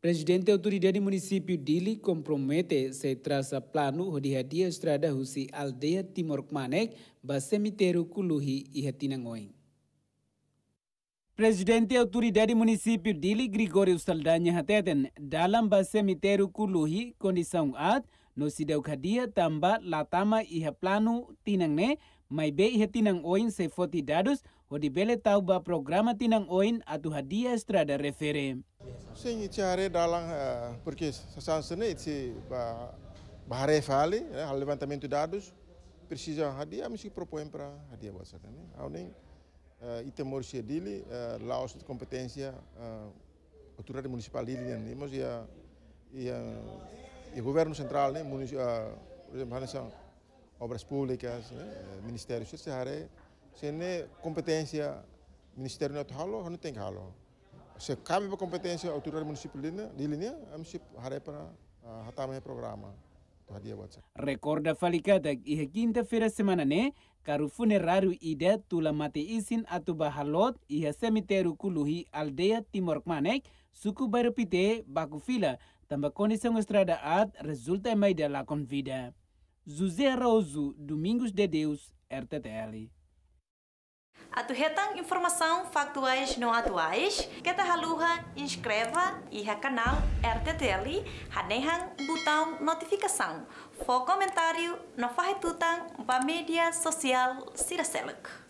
Presidente Autoridade Município Dili compromete-se traça plano de hadia estrada Husi Aldeia Timor Kmanek ba semiteru Kuluhi e Retinangoen. Presidente Autoridade Município Dili Grigório Saldanha Hateten, dalam ba semiteru Kuluhi, condição at no sideu kadia tamba latama iha plano tinangne, mai be iha oin se di bele tau ba programa oin atu hadia estrada referem. Sim, iti hari dalang uh, porque sasan sene iti ba bahare fale, eh, né, ao levantamento de dados, precisa hadia mesti propõe para hadia buat sana né. Au nem uh, ite morsia dili uh, laos de competência uh, autoridade municipal dili né, mas ia ia ia governo central né, munici, uh, por exemplo, relação obras públicas, né, ministérios, esse hari sene competência ministério não halo, não tem halo. se cabe a competência autoridade municipal de linha, a município harapana hatame programa. Recorda falikadak ihe quinta fira semana ne, karu funeraru ida tula mate isin atu bahalot ihe semiteru kuluhi aldea Timor Manek, suku barapite baku fila, tambah kondisi ngestrada ad resulta maida la vida. José Araújo, Domingos de Deus, RTTL. A atuhetang informação factuais não atuais, kita haluha inscreva e canal RTTL hanehang botão notificação. For comentário na farretutang para mídia social Siraseluk.